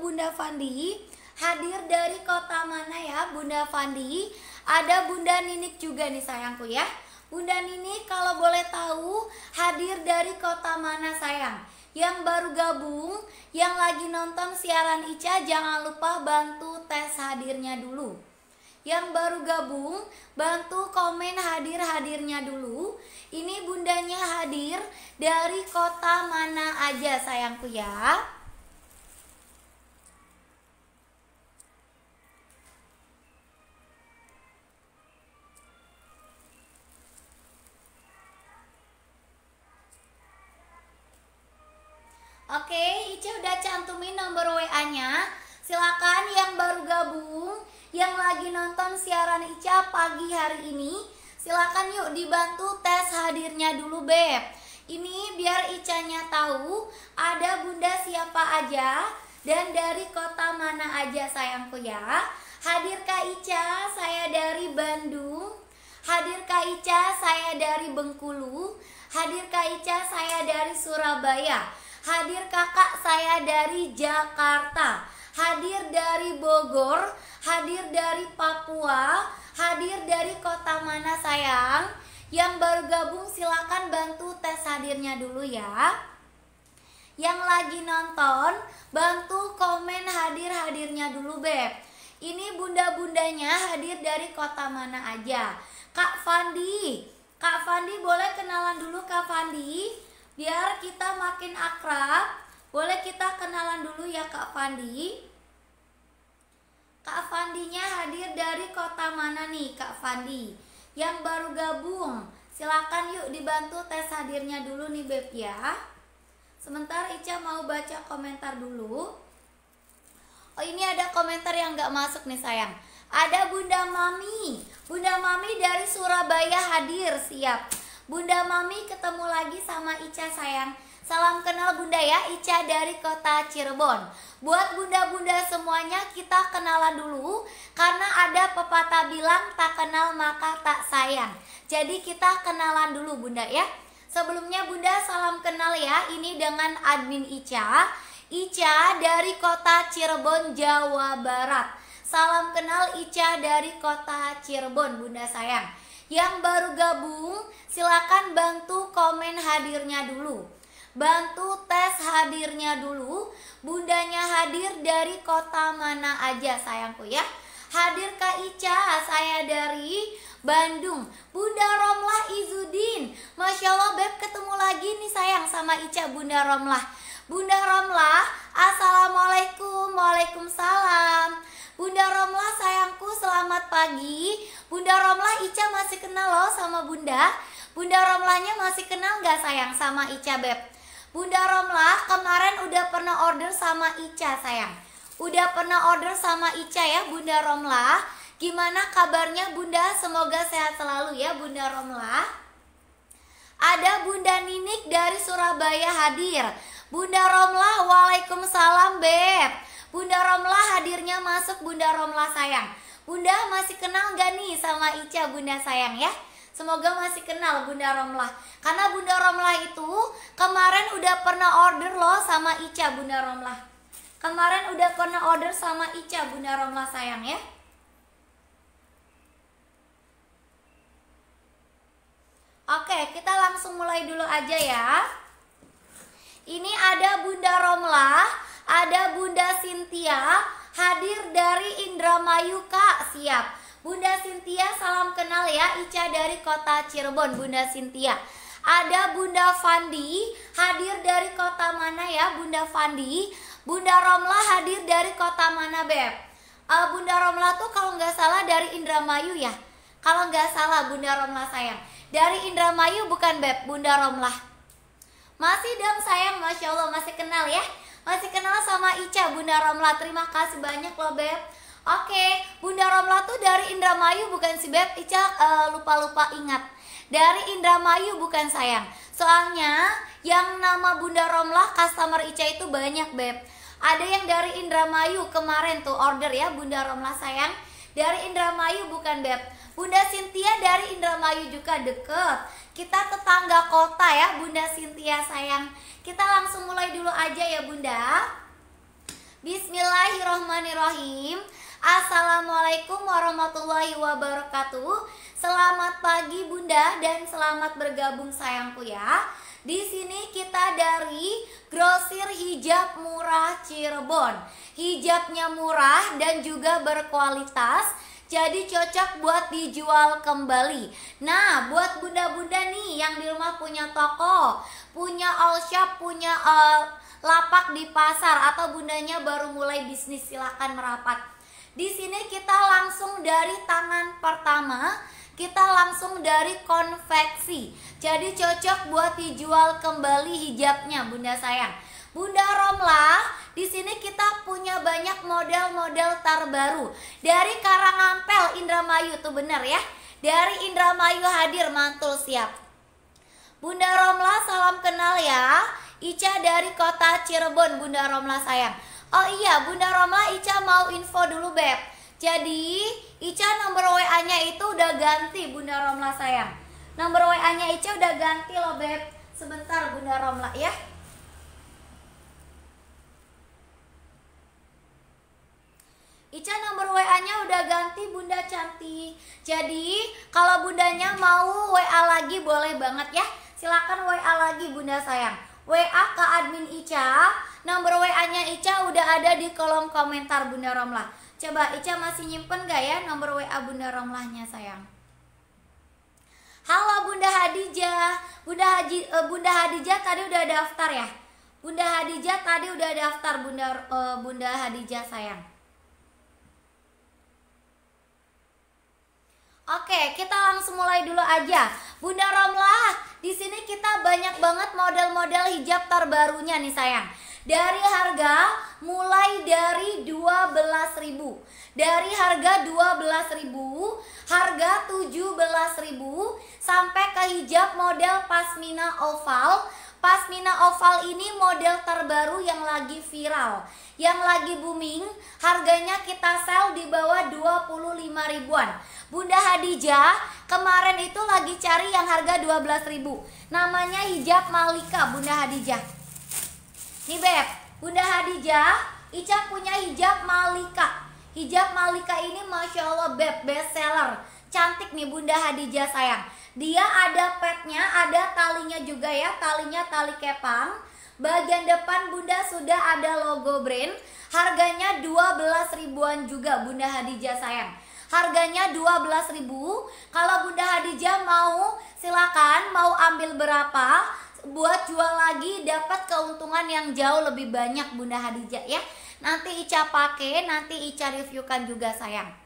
Bunda Fandi hadir dari kota mana ya Bunda Fandi? Ada Bunda Ninik juga nih sayangku ya. Bunda Ninik kalau boleh tahu hadir dari kota mana sayang? Yang baru gabung, yang lagi nonton siaran Ica jangan lupa bantu tes hadirnya dulu. Yang baru gabung, bantu komen hadir-hadirnya dulu. Ini bundanya hadir dari kota mana aja sayangku ya. Oke, Ica udah cantumin nomor WA-nya. Silakan yang baru gabung, yang lagi nonton siaran Ica pagi hari ini, silakan yuk dibantu tes hadirnya dulu Beb. Ini biar Icanya tahu ada bunda siapa aja dan dari kota mana aja sayangku ya. Hadir Kak Ica, saya dari Bandung. Hadir Kak Ica, saya dari Bengkulu. Hadir Kak Ica, saya dari Surabaya hadir kakak saya dari Jakarta, hadir dari Bogor, hadir dari Papua, hadir dari kota mana sayang? Yang baru gabung silakan bantu tes hadirnya dulu ya. Yang lagi nonton, bantu komen hadir-hadirnya dulu beb. Ini bunda-bundanya hadir dari kota mana aja? Kak Fandi, Kak Fandi boleh kenalan dulu Kak Fandi? biar kita makin akrab boleh kita kenalan dulu ya Kak Fandi Kak Fandinya hadir dari kota mana nih Kak Fandi yang baru gabung silakan yuk dibantu tes hadirnya dulu nih Beb ya sementara Ica mau baca komentar dulu Oh ini ada komentar yang gak masuk nih sayang Ada Bunda Mami Bunda Mami dari Surabaya hadir siap Bunda Mami ketemu lagi sama Ica sayang. Salam kenal Bunda ya, Ica dari kota Cirebon. Buat bunda-bunda semuanya kita kenalan dulu karena ada pepatah bilang tak kenal maka tak sayang. Jadi kita kenalan dulu Bunda ya. Sebelumnya Bunda salam kenal ya, ini dengan admin Ica. Ica dari kota Cirebon, Jawa Barat. Salam kenal Ica dari kota Cirebon, Bunda sayang. Yang baru gabung, silakan bantu komen hadirnya dulu. Bantu tes hadirnya dulu. Bundanya hadir dari kota mana aja sayangku ya. Hadir Kak Ica, saya dari Bandung. Bunda Romlah Izudin. Masya Allah Beb ketemu lagi nih sayang sama Ica Bunda Romlah. Bunda Romlah, Assalamualaikum, Waalaikumsalam. Bunda Romlah selamat pagi. Bunda Romlah Ica masih kenal loh sama Bunda. Bunda Romlahnya masih kenal gak sayang sama Ica Beb? Bunda Romlah kemarin udah pernah order sama Ica sayang. Udah pernah order sama Ica ya Bunda Romlah. Gimana kabarnya Bunda? Semoga sehat selalu ya Bunda Romlah. Ada Bunda Ninik dari Surabaya hadir. Bunda Romlah, Waalaikumsalam Beb. Bunda Romlah hadirnya masuk Bunda Romlah sayang. Bunda masih kenal gak nih sama Ica Bunda sayang ya? Semoga masih kenal Bunda Romlah Karena Bunda Romlah itu kemarin udah pernah order loh sama Ica Bunda Romlah Kemarin udah pernah order sama Ica Bunda Romlah sayang ya Oke kita langsung mulai dulu aja ya Ini ada Bunda Romlah Ada Bunda Cynthia hadir dari Indramayu Kak. Siap. Bunda Sintia salam kenal ya Ica dari kota Cirebon Bunda Sintia ada Bunda Fandi hadir dari kota mana ya Bunda Fandi Bunda Romla hadir dari kota mana Beb uh, Bunda Romla tuh kalau nggak salah dari Indramayu ya kalau nggak salah Bunda Romla sayang dari Indramayu bukan Beb Bunda Romla masih dong sayang Masya Allah masih kenal ya masih kenal sama Ica Bunda Romla terima kasih banyak loh beb oke Bunda Romla tuh dari Indramayu bukan si beb Ica eh, lupa-lupa uh, ingat dari Indramayu bukan sayang soalnya yang nama Bunda Romla customer Ica itu banyak beb ada yang dari Indramayu kemarin tuh order ya Bunda Romla sayang dari Indramayu bukan beb Bunda Cynthia dari Indramayu juga deket kita tetangga kota ya Bunda Sintia sayang. Kita langsung mulai dulu aja ya Bunda. Bismillahirrohmanirrohim. Assalamualaikum warahmatullahi wabarakatuh. Selamat pagi Bunda dan selamat bergabung sayangku ya. Di sini kita dari grosir hijab murah Cirebon. Hijabnya murah dan juga berkualitas jadi cocok buat dijual kembali. Nah, buat bunda-bunda nih yang di rumah punya toko, punya all shop, punya uh, lapak di pasar atau bundanya baru mulai bisnis silahkan merapat. Di sini kita langsung dari tangan pertama kita langsung dari konveksi. Jadi cocok buat dijual kembali hijabnya, Bunda sayang. Bunda Romlah, di sini kita punya banyak model-model tar baru dari Karangampel Indramayu tuh bener ya. Dari Indramayu hadir mantul siap. Bunda Romlah salam kenal ya. Ica dari kota Cirebon, Bunda Romlah sayang. Oh iya, Bunda Romlah Ica mau info dulu beb. Jadi Ica nomor WA-nya itu udah ganti Bunda Romlah sayang. Nomor WA-nya Ica udah ganti loh beb. Sebentar Bunda Romlah ya. Ica nomor WA-nya udah ganti Bunda cantik. Jadi kalau bundanya mau WA lagi boleh banget ya. Silakan WA lagi Bunda sayang. WA ke admin Ica. Nomor WA-nya Ica udah ada di kolom komentar Bunda Romlah. Coba Ica masih nyimpen gak ya nomor WA Bunda Romlahnya sayang? Halo Bunda Hadijah. Bunda Haji eh, Bunda Hadijah tadi udah daftar ya? Bunda Hadijah tadi udah daftar Bunda uh, Bunda Hadijah sayang. Oke, kita langsung mulai dulu aja. Bunda Romlah, di sini kita banyak banget model-model hijab terbarunya nih sayang. Dari harga mulai dari 12.000. Dari harga 12.000, harga 17.000 sampai ke hijab model pasmina oval Pasmina oval ini model terbaru yang lagi viral, yang lagi booming, harganya kita sell di bawah 25 ribuan. Bunda Hadijah kemarin itu lagi cari yang harga 12 ribu. Namanya hijab Malika Bunda Hadijah. Nih Beb, Bunda Hadijah, Ica punya hijab Malika. Hijab Malika ini Masya Allah Beb, best seller. Cantik nih Bunda Hadijah sayang dia ada petnya, ada talinya juga ya, talinya tali kepang. Bagian depan Bunda sudah ada logo brand. Harganya 12 ribuan juga Bunda Hadijah sayang. Harganya 12 ribu. Kalau Bunda Hadijah mau silakan mau ambil berapa buat jual lagi dapat keuntungan yang jauh lebih banyak Bunda Hadijah ya. Nanti Ica pakai, nanti Ica reviewkan juga sayang.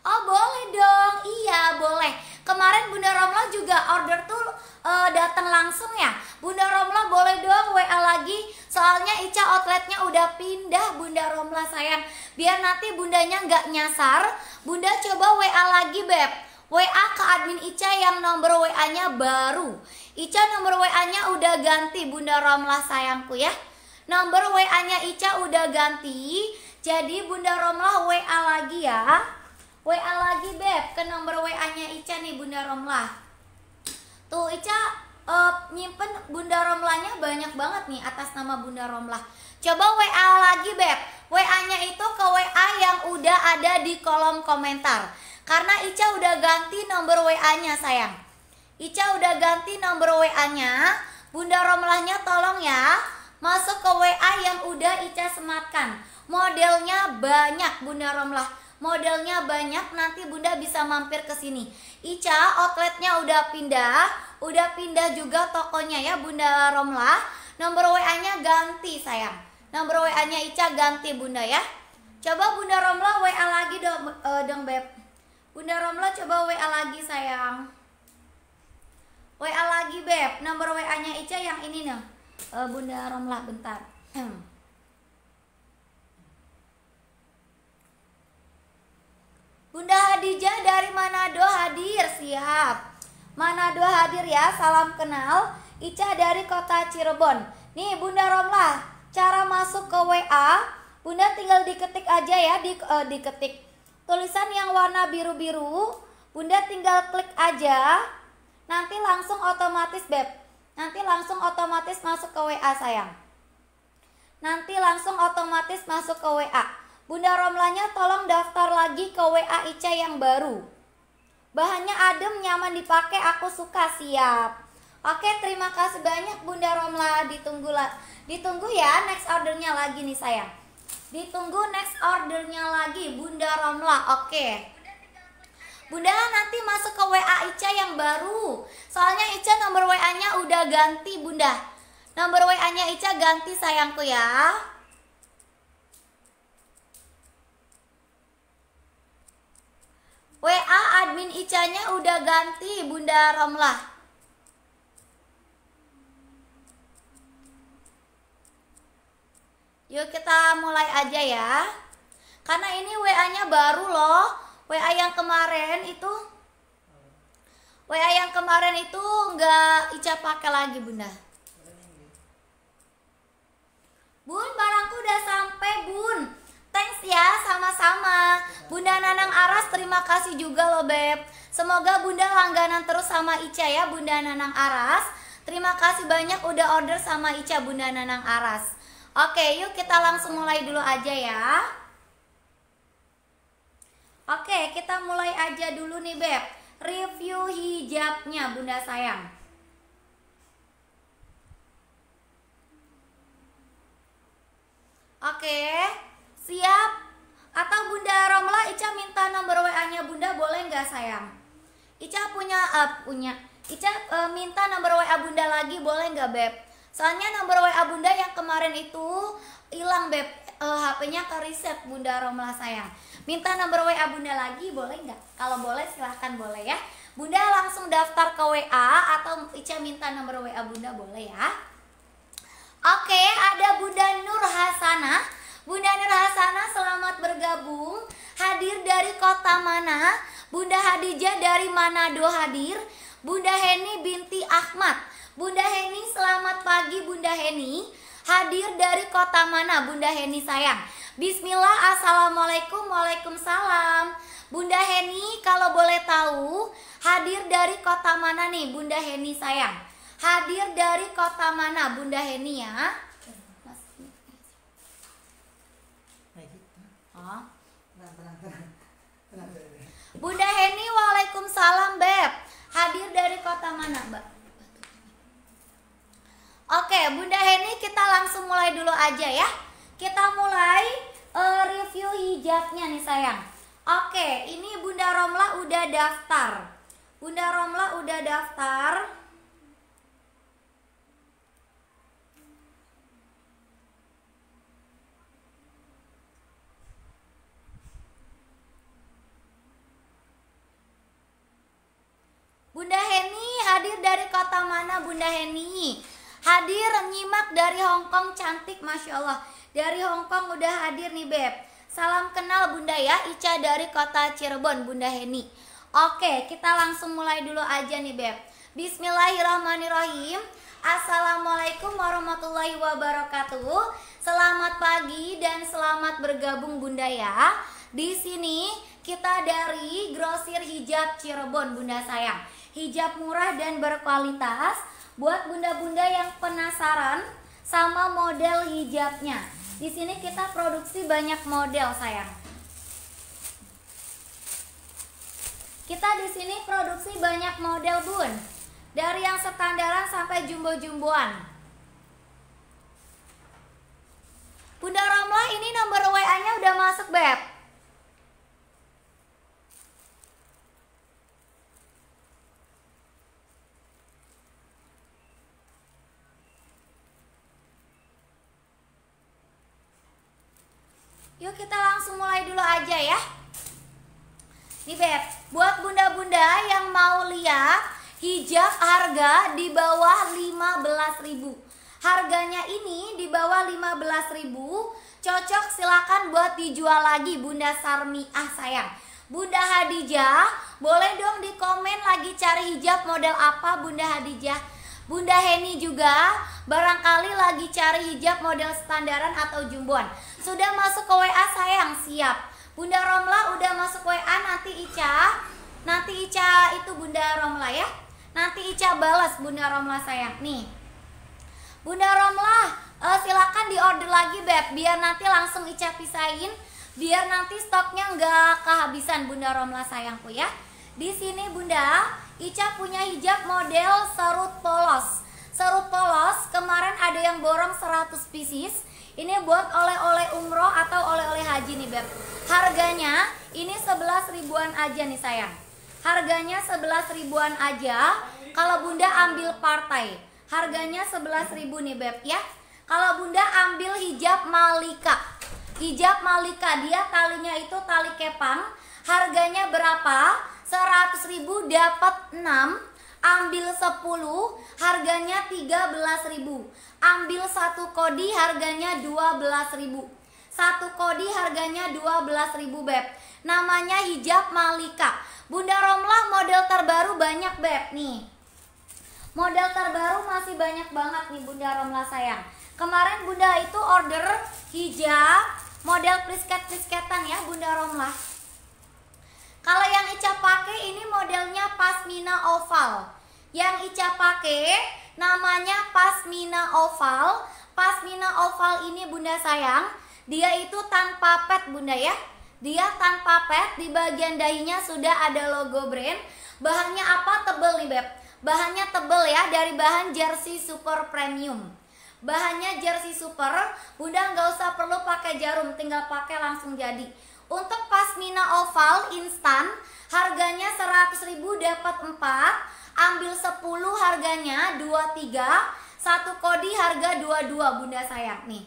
Oh boleh dong, iya boleh. Kemarin Bunda Romlah juga order tuh uh, datang langsung ya. Bunda Romlah boleh dong WA lagi. Soalnya Ica outletnya udah pindah Bunda Romlah sayang. Biar nanti bundanya nggak nyasar, Bunda coba WA lagi beb. WA ke admin Ica yang nomor WA-nya baru. Ica nomor WA-nya udah ganti Bunda Romlah sayangku ya. Nomor WA-nya Ica udah ganti. Jadi Bunda Romlah WA lagi ya. WA lagi Beb ke nomor WA-nya Ica nih Bunda Romlah. Tuh Ica uh, nyimpen Bunda Romlahnya banyak banget nih atas nama Bunda Romlah. Coba WA lagi Beb. WA-nya itu ke WA yang udah ada di kolom komentar. Karena Ica udah ganti nomor WA-nya sayang. Ica udah ganti nomor WA-nya. Bunda Romlahnya tolong ya masuk ke WA yang udah Ica sematkan. Modelnya banyak Bunda Romlah modelnya banyak nanti bunda bisa mampir ke sini Ica outletnya udah pindah udah pindah juga tokonya ya bunda Romla nomor WA nya ganti sayang nomor WA nya Ica ganti bunda ya coba bunda Romla WA lagi dong uh, dong beb bunda Romla coba WA lagi sayang WA lagi beb nomor WA nya Ica yang ini nih uh, eh, bunda Romla bentar hmm. Bunda Hadijah dari Manado hadir, siap. Manado hadir ya, salam kenal. Ica dari kota Cirebon. Nih Bunda Romlah, cara masuk ke WA, Bunda tinggal diketik aja ya, di, uh, diketik. Tulisan yang warna biru-biru, Bunda tinggal klik aja. Nanti langsung otomatis Beb. Nanti langsung otomatis masuk ke WA sayang. Nanti langsung otomatis masuk ke WA. Bunda Romlanya tolong daftar lagi ke WA Ica yang baru. Bahannya adem, nyaman dipakai, aku suka, siap. Oke, terima kasih banyak Bunda Romla. Ditunggu lah. Ditunggu ya next ordernya lagi nih sayang. Ditunggu next ordernya lagi Bunda Romla. Oke. Bunda nanti masuk ke WA Ica yang baru. Soalnya Ica nomor WA-nya udah ganti, Bunda. Nomor WA-nya Ica ganti sayangku ya. WA admin ica udah ganti Bunda Romlah. Yuk kita mulai aja ya. Karena ini WA-nya baru loh. WA yang kemarin itu WA yang kemarin itu nggak Ica pakai lagi Bunda. Bun, barangku udah sampai, Bun. Thanks ya, sama-sama. Bunda Nanang Aras terima kasih juga loh Beb. Semoga Bunda langganan terus sama Ica ya Bunda Nanang Aras. Terima kasih banyak udah order sama Ica Bunda Nanang Aras. Oke, yuk kita langsung mulai dulu aja ya. Oke, kita mulai aja dulu nih Beb. Review hijabnya Bunda sayang. Oke. Siap? Atau Bunda Romla Ica minta nomor WA-nya Bunda boleh nggak sayang? Ica punya uh, punya Ica uh, minta nomor WA Bunda lagi boleh nggak Beb? Soalnya nomor WA Bunda yang kemarin itu hilang Beb uh, eh, HP-nya ke reset Bunda Romla sayang. Minta nomor WA Bunda lagi boleh nggak? Kalau boleh silahkan boleh ya. Bunda langsung daftar ke WA atau Ica minta nomor WA Bunda boleh ya. Oke, ada Bunda Nur Hasanah Bunda Nur Hasana selamat bergabung. Hadir dari kota mana? Bunda Hadijah dari Manado hadir. Bunda Heni binti Ahmad. Bunda Heni selamat pagi Bunda Heni. Hadir dari kota mana Bunda Heni sayang? Bismillah Assalamualaikum Waalaikumsalam Bunda Heni kalau boleh tahu hadir dari kota mana nih Bunda Heni sayang? Hadir dari kota mana Bunda Heni ya? Bunda Heni, waalaikumsalam Beb. Hadir dari kota mana, Mbak? Oke, Bunda Heni kita langsung mulai dulu aja ya. Kita mulai uh, review hijabnya nih sayang. Oke, ini Bunda Romla udah daftar. Bunda Romla udah daftar. dari kota mana Bunda Heni? Hadir nyimak dari Hong Kong cantik Masya Allah. Dari Hong Kong udah hadir nih Beb. Salam kenal Bunda ya, Ica dari kota Cirebon, Bunda Heni. Oke, kita langsung mulai dulu aja nih Beb. Bismillahirrahmanirrahim. Assalamualaikum warahmatullahi wabarakatuh. Selamat pagi dan selamat bergabung Bunda ya. Di sini kita dari Grosir Hijab Cirebon Bunda sayang hijab murah dan berkualitas buat bunda-bunda yang penasaran sama model hijabnya. Di sini kita produksi banyak model, sayang. Kita di sini produksi banyak model, Bun. Dari yang standaran sampai jumbo-jumboan. Bunda Romlah ini nomor WA-nya udah masuk, Beb. Yuk kita langsung mulai dulu aja ya. Nih Beb, buat bunda-bunda yang mau lihat hijab harga di bawah 15.000. Harganya ini di bawah 15.000 Cocok silakan buat dijual lagi Bunda Sarmi Ah sayang Bunda Hadijah Boleh dong di komen lagi cari hijab model apa Bunda Hadijah Bunda Heni juga barangkali lagi cari hijab model standaran atau jumboan. Sudah masuk ke WA sayang, siap. Bunda Romla udah masuk WA nanti Ica. Nanti Ica itu Bunda Romla ya. Nanti Ica balas Bunda Romla sayang. Nih. Bunda Romla, uh, silakan diorder lagi Beb biar nanti langsung Ica pisahin biar nanti stoknya nggak kehabisan Bunda Romla sayangku ya. Di sini Bunda, Ica punya hijab model serut polos. Serut polos kemarin ada yang borong 100 pieces. Ini buat oleh-oleh umroh atau oleh-oleh haji nih Beb. Harganya ini 11 ribuan aja nih sayang. Harganya 11 ribuan aja. Kalau Bunda ambil partai, harganya 11 ribu nih Beb ya. Kalau Bunda ambil hijab Malika. Hijab Malika dia talinya itu tali kepang. Harganya berapa? 100 ribu dapat 6 Ambil 10 harganya 13 ribu Ambil satu kodi harganya 12 ribu satu kodi harganya 12 ribu Beb Namanya hijab Malika Bunda Romlah model terbaru banyak Beb nih Model terbaru masih banyak banget nih Bunda Romlah sayang Kemarin Bunda itu order hijab model prisket-prisketan ya Bunda Romlah kalau yang Ica pakai ini modelnya pasmina oval. Yang Ica pakai namanya pasmina oval. Pasmina oval ini Bunda sayang, dia itu tanpa pet Bunda ya. Dia tanpa pet, di bagian dahinya sudah ada logo brand. Bahannya apa? Tebel nih Beb. Bahannya tebel ya, dari bahan jersey super premium. Bahannya jersey super, Bunda nggak usah perlu pakai jarum, tinggal pakai langsung jadi. Untuk pasmina oval instan harganya 100.000 dapat 4, ambil 10 harganya 23, satu kodi harga 22 Bunda sayang nih.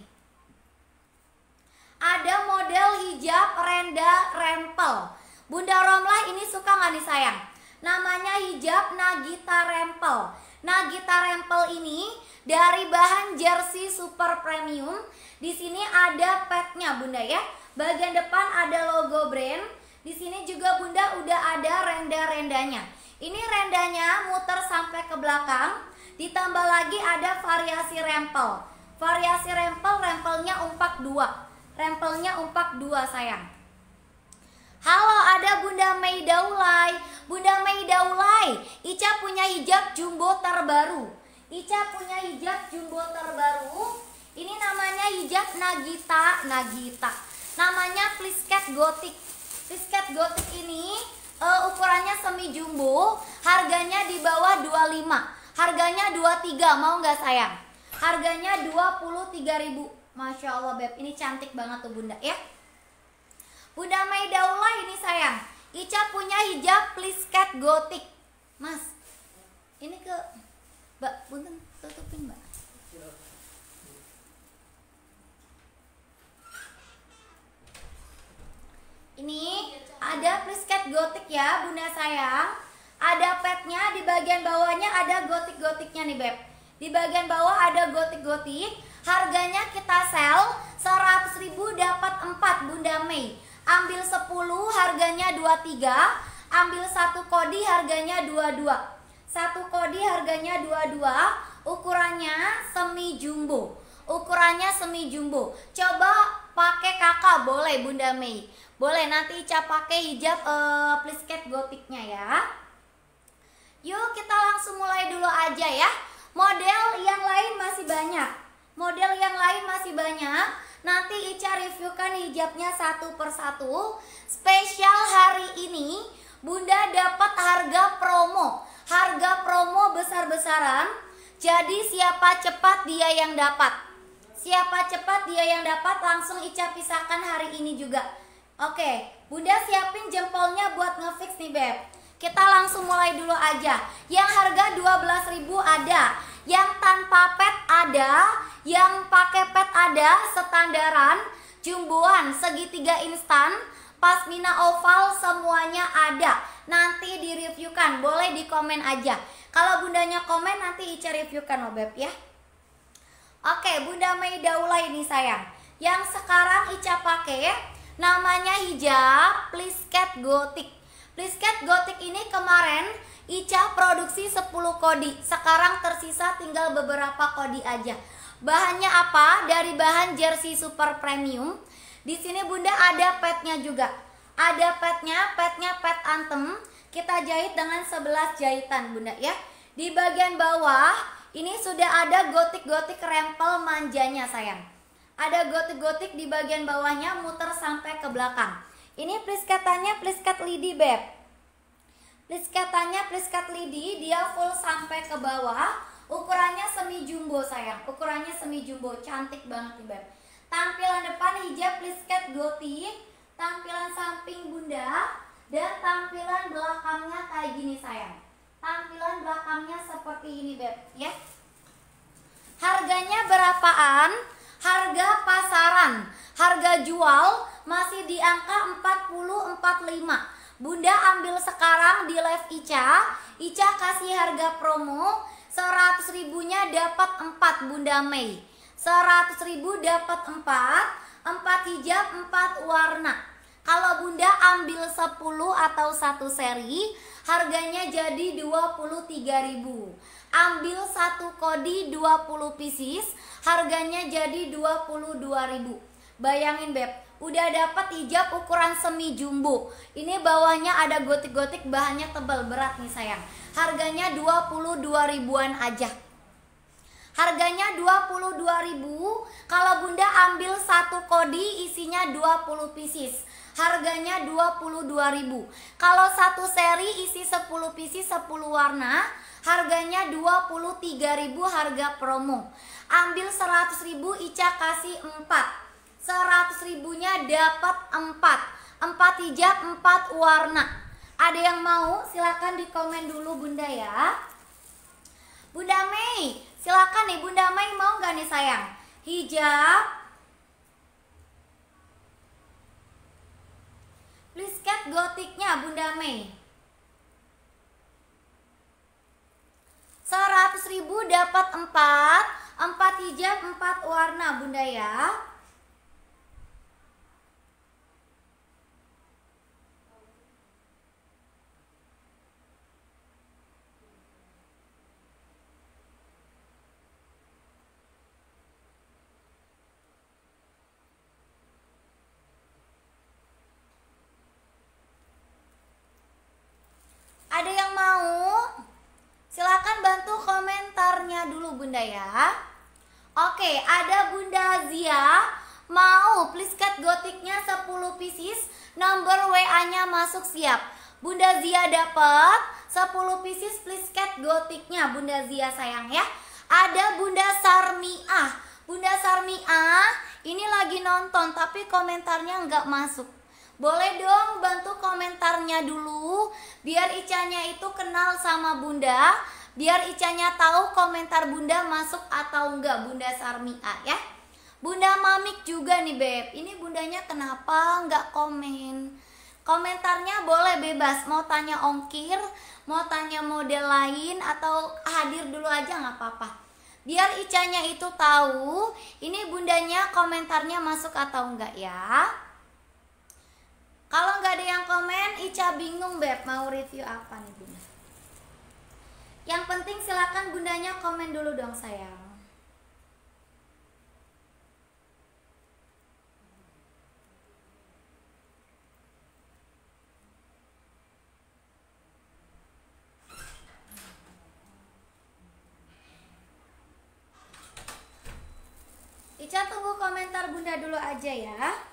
Ada model hijab renda rempel. Bunda Romlah ini suka nggak nih sayang? Namanya hijab Nagita Rempel. Nagita Rempel ini dari bahan jersey super premium. Di sini ada petnya Bunda ya. Bagian depan ada logo brand. Di sini juga Bunda udah ada renda-rendanya. Ini rendanya muter sampai ke belakang. Ditambah lagi ada variasi rempel. Variasi rempel, rempelnya umpak dua. Rempelnya umpak dua sayang. Halo, ada Bunda Mei Bunda Mei Ica punya hijab jumbo terbaru. Ica punya hijab jumbo terbaru. Ini namanya hijab Nagita, Nagita. Namanya plisket gotik. Plisket gotik ini uh, ukurannya semi jumbo, harganya di bawah 25. Harganya 23, mau nggak sayang? Harganya 23.000. Masya Allah Beb, ini cantik banget tuh Bunda ya. Bunda Maidaullah ini sayang. Ica punya hijab plisket gotik. Mas, ini ke mbak punten tutupin mbak ini ada plisket gotik ya bunda sayang ada petnya di bagian bawahnya ada gotik-gotiknya nih beb di bagian bawah ada gotik-gotik harganya kita sel 100.000 dapat 4 bunda Mei ambil 10 harganya 23 ambil satu kodi harganya 22 satu kodi harganya 22, ukurannya semi jumbo. Ukurannya semi jumbo. Coba pakai kakak boleh Bunda Mei. Boleh nanti Ica pakai hijab uh, plisket gotiknya ya. Yuk kita langsung mulai dulu aja ya. Model yang lain masih banyak. Model yang lain masih banyak. Nanti Ica reviewkan hijabnya satu persatu. Spesial hari ini Bunda dapat harga promo harga promo besar-besaran. Jadi siapa cepat dia yang dapat. Siapa cepat dia yang dapat langsung Ica pisahkan hari ini juga. Oke, Bunda siapin jempolnya buat ngefix nih Beb. Kita langsung mulai dulu aja. Yang harga 12.000 ada, yang tanpa pet ada, yang pakai pet ada, standaran, jumboan, segitiga instan, pas mina oval semuanya ada. Nanti direviewkan, boleh di komen aja. Kalau bundanya komen nanti Ica reviewkan loh Beb ya. Oke, Bunda Mei Daula ini sayang. Yang sekarang Ica pakai ya, namanya hijab plisket gotik. Plisket gotik ini kemarin Ica produksi 10 kodi. Sekarang tersisa tinggal beberapa kodi aja. Bahannya apa? Dari bahan jersey super premium di sini Bunda ada petnya juga. Ada petnya, petnya pet antem. Kita jahit dengan 11 jahitan Bunda ya. Di bagian bawah ini sudah ada gotik-gotik rempel manjanya sayang. Ada gotik-gotik di bagian bawahnya muter sampai ke belakang. Ini pliskatannya pliskat lidi beb. Pliskatannya pliskat lidi, dia full sampai ke bawah. Ukurannya semi jumbo sayang. Ukurannya semi jumbo, cantik banget nih beb. Tampilan depan hijab plisket gotik, tampilan samping bunda, dan tampilan belakangnya kayak gini sayang. Tampilan belakangnya seperti ini beb, ya. Harganya berapaan? Harga pasaran, harga jual masih di angka 4045. Bunda ambil sekarang di live Ica. Ica kasih harga promo 100 ribunya dapat 4 Bunda Mei. 100 ribu dapat 4 4 hijab 4 warna Kalau bunda ambil 10 atau satu seri Harganya jadi 23 ribu Ambil satu kodi 20 pieces Harganya jadi 22 ribu Bayangin Beb, udah dapat hijab ukuran semi jumbo. Ini bawahnya ada gotik-gotik bahannya tebal berat nih sayang. Harganya 22 ribuan aja. Harganya 22.000. Kalau Bunda ambil satu kodi isinya 20 pieces. Harganya 22.000. Kalau satu seri isi 10 pieces 10 warna, harganya 23.000 harga promo. Ambil 100.000 Ica kasih 4. 100.000-nya dapat 4 4 hijab 4 warna ada yang mau silahkan di komen dulu bunda ya Bunda Mei Silakan Bunda Mai mau nggak nih sayang? Hijab, Please cat gotiknya Bunda Mei. 100.000 dapat 4, 4 hijab, 4 warna Bunda ya. bantu komentarnya dulu Bunda ya. Oke, ada Bunda Zia mau please cut gotiknya 10 pieces, nomor WA-nya masuk siap. Bunda Zia dapat 10 pieces please cut gotiknya Bunda Zia sayang ya. Ada Bunda Sarmiah. Bunda Sarmiah ini lagi nonton tapi komentarnya nggak masuk. Boleh dong bantu komentarnya dulu biar Icanya itu kenal sama Bunda Biar Icanya tahu komentar Bunda masuk atau enggak Bunda Sarmia ya. Bunda Mamik juga nih Beb. Ini bundanya kenapa nggak komen? Komentarnya boleh bebas. Mau tanya ongkir, mau tanya model lain atau hadir dulu aja nggak apa-apa. Biar Icanya itu tahu, ini bundanya komentarnya masuk atau enggak ya. Kalau nggak ada yang komen, Ica bingung Beb mau review apa nih Bunda. Yang penting silakan bundanya komen dulu dong sayang. Ica tunggu komentar bunda dulu aja ya.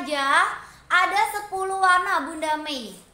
saja ada 10 warna Bunda Mei.